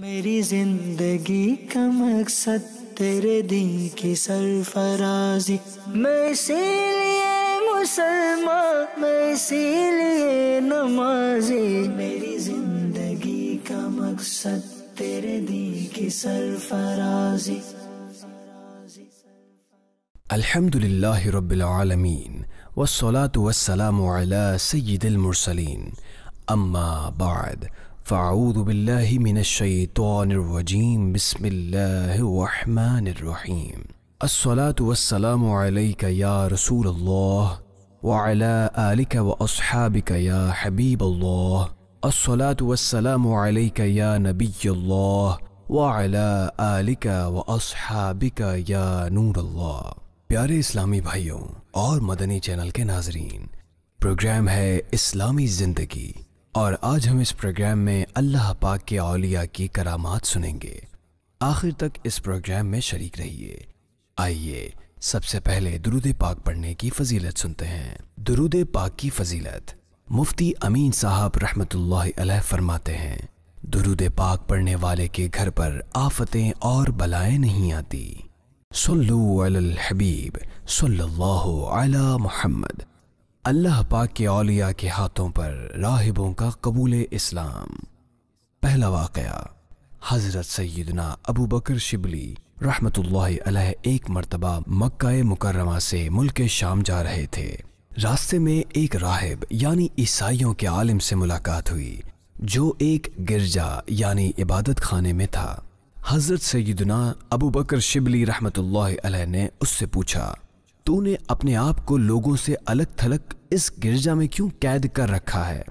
मेरी जिंदगी का मकसद तेरे दिन की सरफराजी मैं इसीलिए मुसलमान मैं इसीलिए नमाजी मेरी जिंदगी का मकसद तेरे दिन की सरफराजी الحمد لله رب العالمين والصلاة والسلام على سيد المرسلين أما بعد فاعوذ بالله من الشيطان الرجيم بسم الله الرحمن الرحيم الصلاه والسلام عليك يا رسول الله وعلى الك واصحابك يا حبيب الله الصلاه والسلام عليك يا نبي الله وعلى الك واصحابك يا نور الله प्यारे اسلامي بھائیوں اور مدني چینل کے ناظرین پروگرام ہے اسلامی زندگی और आज हम इस प्रोग्राम में अल्लाह पाक के अलिया की करामात सुनेंगे आखिर तक इस प्रोग्राम में शरीक रहिए आइए सबसे पहले दरुद पाक पढ़ने की फजीलत सुनते हैं दरुद पाक की फजीलत मुफ्ती अमीन साहब रहमत फरमाते हैं दरुद पाक पढ़ने वाले के घर पर आफतें और बलाएं नहीं आती सल्लल्लाहु हबीब सल्लल्लाहु अला मोहम्मद अल्लाह पाक के औलिया के हाथों पर राहिबों का कबूल इस्लाम पहला वाकया हज़रत सैदना अबू बकर शिबली रहमत अलह एक मरतबा मक्का मुकरमा से मुल्क शाम जा रहे थे रास्ते में एक राहिब यानी ईसाइयों के आलिम से मुलाकात हुई जो एक गिरजा यानी इबादत खाने में था हज़रत सैदना अबू बकर शिबली रहमत अलह ने उससे पूछा तूने अपने आप को लोगों से अलग थलग इस गिरजा में क्यों कैद कर रखा है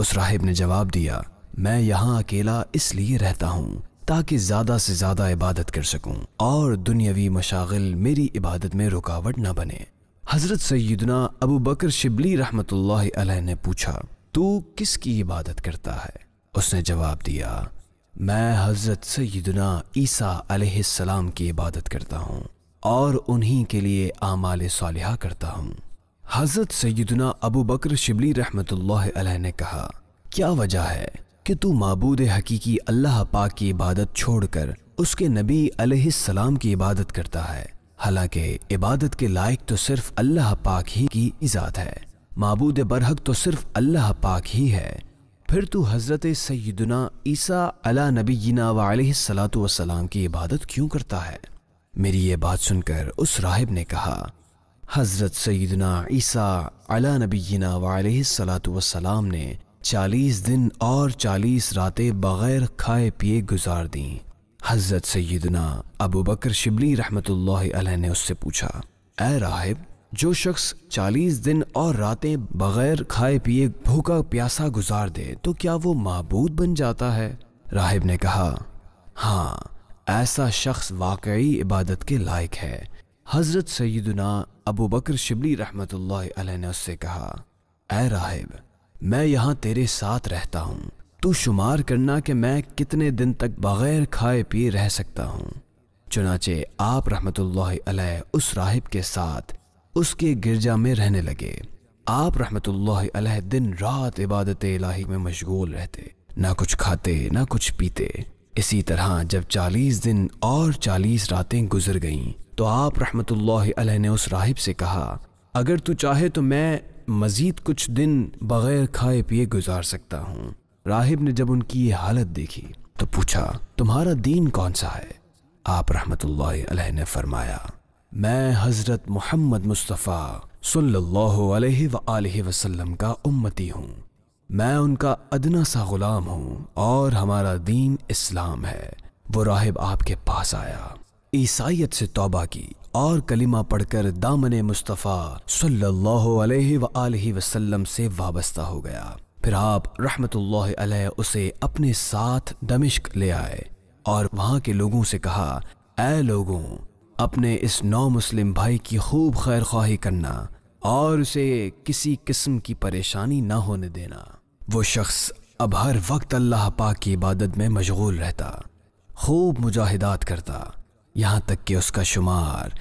उस राहिब ने जवाब दिया मैं यहाँ अकेला इसलिए रहता हूँ ताकि ज़्यादा से ज़्यादा इबादत कर सकूं और दुनियावी मशागिल मेरी इबादत में रुकावट न बने हज़रत सैदना अबू बकर शिबली रहमत ने पूछा तू किसकी इबादत करता है उसने जवाब दिया मैं हज़रत सैदना ईसा सलाम की इबादत करता हूँ और उन्हीं के लिए आमाल सालिहा करता हूँ हज़रत सैदना अबू बकर शिबली रहमत ने कहा क्या वजह है कि तू मबूद हकीकी अल्लाह पाक की इबादत छोड़कर उसके नबी अलैहिस्सलाम की इबादत करता है हालांकि इबादत के लायक तो सिर्फ अल्लाह पाक ही की इजाद है मबूद बरहक तो सिर्फ अल्लाह पाक ही है फिर तू हज़रत सैदना ईसा अला नबीना वालसलात वसलाम की इबादत क्यों करता है मेरी ये बात सुनकर उस राहिब ने कहा हज़रत सईदना ईसा अला नबीना वसलाम ने चालीस दिन और चालीस रातें बग़ैर खाए पिए गुजार दीं हज़रत सईदना अबू बकर शिबली रहमत ने उससे पूछा ए राहिब जो शख्स चालीस दिन और रातें बग़ैर खाए पिए भूखा प्यासा गुजार दे तो क्या वो महबूद बन जाता है राहिब ने कहा हाँ ऐसा शख्स वाकई इबादत के लायक है हज़रत सैदना अबू बकर शिबली रहमत ने उससे कहा ए राहिब मैं यहाँ तेरे साथ रहता हूँ तू शुमार करना कि मैं कितने दिन तक बग़ैर खाए पिए रह सकता हूँ चुनाचे आप रहमत उस राहिब के साथ उसके गिरजा में रहने लगे आप रहमत दिन रात इबादत इलाही में मशगूल रहते ना कुछ खाते ना कुछ पीते इसी तरह जब चालीस दिन और चालीस रातें गुजर गईं तो आप रहमत अलैह ने उस राहिब से कहा अगर तू चाहे तो मैं मज़ीद कुछ दिन बग़ैर खाए पिए गुजार सकता हूँ राहिब ने जब उनकी ये हालत देखी तो पूछा तुम्हारा दीन कौन सा है आप रहमतुल्लाह अलैह ने फरमाया मैं हज़रत मोहम्मद मुस्तफ़ा सल्लल्लाहु अलैहि वसल्लम का उम्मती हूँ मैं उनका अदना सा गुलाम हूँ और हमारा दीन इस्लाम है वो राहिब आपके पास आया ईसाइत से तौबा की और कलिमा पढ़कर दामन मुस्तफ़ा सल्लल्लाहु अलैहि सल्ला वसल्लम से वाबस्ता हो गया फिर आप रहमतुल्लाह अलैह उसे अपने साथ दमिश्क ले आए और वहाँ के लोगों से कहा ए लोगों अपने इस नौ मुस्लिम भाई की खूब खैर ख्वाही करना और उसे किसी किस्म की परेशानी ना होने देना वो शख्स अब हर वक्त अल्लाह पाक की इबादत में मशगूल रहता खूब मुजाहिदात करता यहाँ तक कि उसका शुमार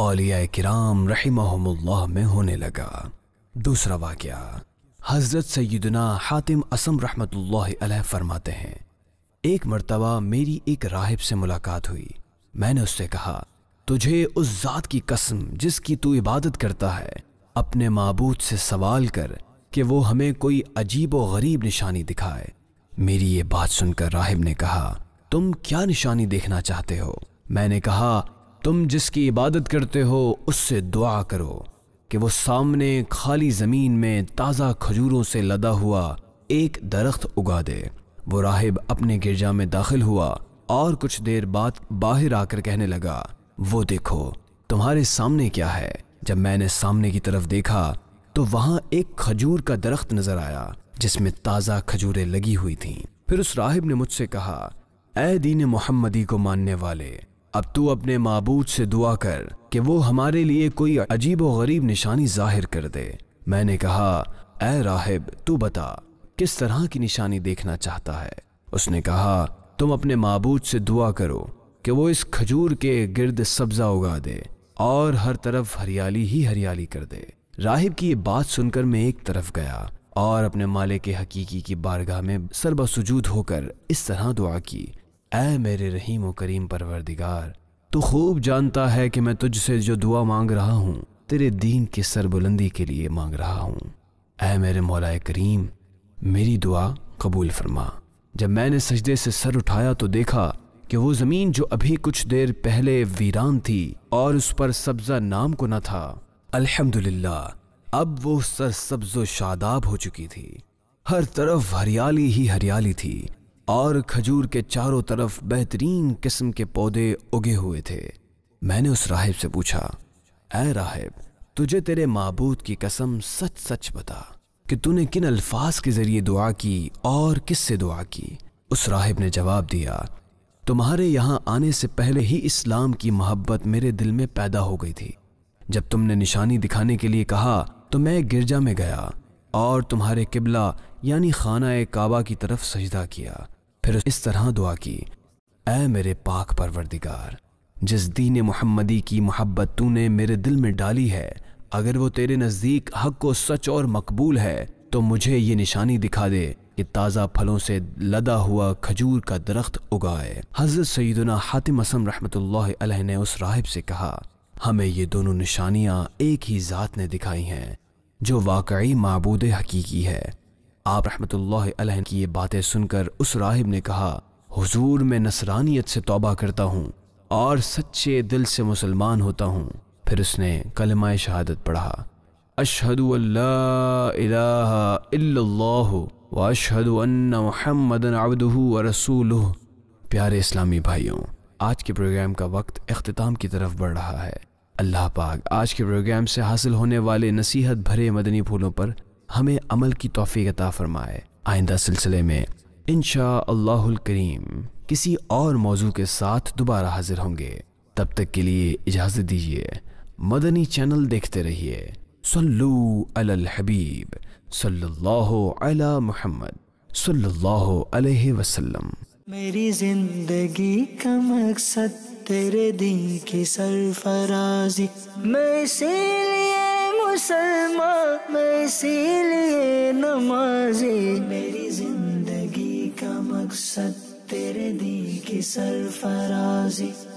औलिया कराम रहमल्ला में होने लगा दूसरा वाक्य हज़रत सैदना हातिम असम रहमत फरमाते हैं एक मरतबा मेरी एक राहिब से मुलाकात हुई मैंने उससे कहा तुझे उस ज़ात की कसम जिसकी तू इबादत करता है अपने मबूद से सवाल कर कि वो हमें कोई अजीब व गरीब निशानी दिखाए मेरी ये बात सुनकर राहिब ने कहा तुम क्या निशानी देखना चाहते हो मैंने कहा तुम जिसकी इबादत करते हो उससे दुआ करो कि वो सामने खाली ज़मीन में ताज़ा खजूरों से लदा हुआ एक दरख्त उगा दे वो राहिब अपने गिरजा में दाखिल हुआ और कुछ देर बाद बाहर आकर कहने लगा वो देखो तुम्हारे सामने क्या है जब मैंने सामने की तरफ देखा तो वहां एक खजूर का दरख्त नजर आया जिसमें ताज़ा खजूरें लगी हुई थीं फिर उस राहिब ने मुझसे कहा ए दीन मोहम्मदी को मानने वाले अब तू अपने मबूद से दुआ कर कि वो हमारे लिए कोई अजीब व गरीब निशानी जाहिर कर दे मैंने कहा ए राहिब तू बता किस तरह की निशानी देखना चाहता है उसने कहा तुम अपने मबूद से दुआ करो कि वो इस खजूर के गिर्द सब्जा उगा दे और हर तरफ हरियाली ही हरियाली कर दे राहिब की ये बात सुनकर मैं एक तरफ गया और अपने माले के हकीकी की बारगाह में सरबा होकर इस तरह दुआ की ऐ मेरे रहीम करीम परवरदिगार तो खूब जानता है कि मैं तुझसे जो दुआ मांग रहा हूँ तेरे दीन की सरबुलंदी के लिए मांग रहा हूँ ए मेरे मौलाए करीम मेरी दुआ कबूल फरमा जब मैंने सजदे से सर उठाया तो देखा कि वो जमीन जो अभी कुछ देर पहले वीरान थी और उस पर सब्जा नाम को न था अल्हम्दुलिल्लाह अब वो सब्जो शादाब हो चुकी थी हर तरफ हरियाली ही हरियाली थी और खजूर के चारों तरफ बेहतरीन किस्म के पौधे उगे हुए थे मैंने उस राहिब से पूछा ऐ राहिब तुझे तेरे मबूद की कसम सच सच बता कि तूने किन अल्फाज के ज़रिए दुआ की और किससे दुआ की उस राहिब ने जवाब दिया तुम्हारे यहाँ आने से पहले ही इस्लाम की मोहब्बत मेरे दिल में पैदा हो गई थी जब तुमने निशानी दिखाने के लिए कहा तो मैं गिरजा में गया और तुम्हारे किबला यानी खाना काबा की तरफ सजदा किया फिर इस तरह दुआ की ऐ मेरे पाक परवरदिगार जिस दीन मोहम्मदी की मोहब्बत तूने मेरे दिल में डाली है अगर वो तेरे नज़दीक हक को सच और मकबूल है तो मुझे ये निशानी दिखा दे कि ताज़ा फलों से लदा हुआ खजूर का दरख्त उगाए हज़रत सईदना हातिम असम रहमत ने उस राहिब से कहा हमें ये दोनों निशानियाँ एक ही ज़ात ने दिखाई हैं जो वाकई मबूद हकीकी है आप रहमत की ये बातें सुनकर उस राहिब ने कहा हजूर मैं नसरानियत से तोबा करता हूँ और सच्चे दिल से मुसलमान होता हूँ फिर उसने कलमाए शहादत पढ़ा अशहद वाशहद महमद अबदू व रसूल प्यारे इस्लामी भाइयों आज के प्रोग्राम का वक्त अख्ताम की तरफ बढ़ रहा है अल्लाह पाक आज के प्रोग्राम से हासिल होने वाले नसीहत भरे मदनी फूलों पर हमें अमल की तोफ़ी अता फ़रमाए आइंदा सिलसिले में इन करीम किसी और मौजू के साथ दोबारा हाजिर होंगे तब तक के लिए इजाज़त दीजिए मदनी चैनल देखते रहिए सल्लू अल हबीब सल्लल्लाहु अला मोहम्मद सल्लल्लाहु अलैहि वसल्लम मेरी जिंदगी का मकसद तेरे दिन की सरफराजी मैं इसीलिए मुसलमान मैं इसीलिए नमाजी मेरी जिंदगी का मकसद तेरे दिन की सरफराजी